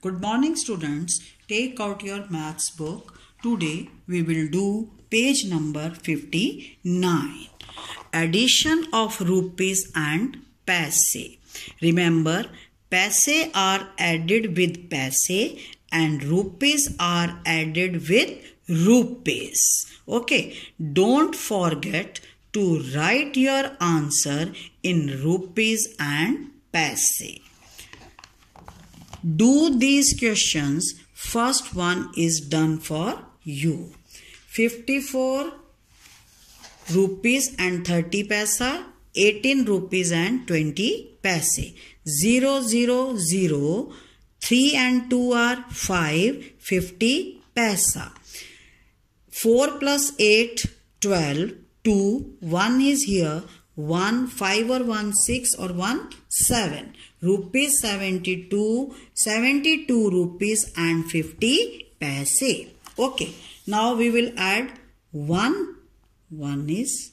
Good morning students. Take out your maths book. Today we will do page number 59. Addition of rupees and paise. Remember paise are added with paise and rupees are added with rupees. Okay. Don't forget to write your answer in rupees and paise do these questions first one is done for you 54 rupees and 30 paisa 18 rupees and 20 paise 0 0 0 3 and 2 are 5 50 paisa 4 plus 8 12 2 1 is here one five or one six or one seven rupees 72 72 rupees and 50 paise okay now we will add one one is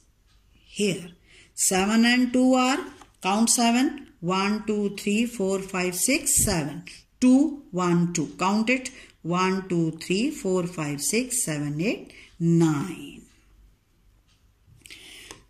here seven and two are count seven one two three four five six seven two one two count it one two three four five six seven eight nine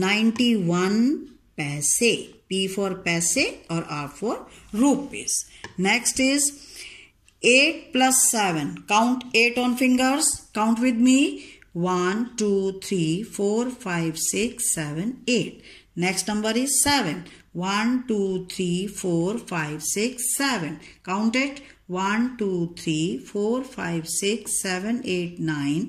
ninety one पैसे P for पैसे और R for rupees next is eight plus seven count eight on fingers count with me one two three four five six seven eight next number is seven one two three four five six seven count eight one two three four five six seven eight nine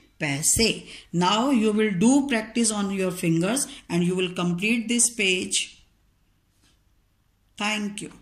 Now you will do practice on your fingers and you will complete this page. Thank you.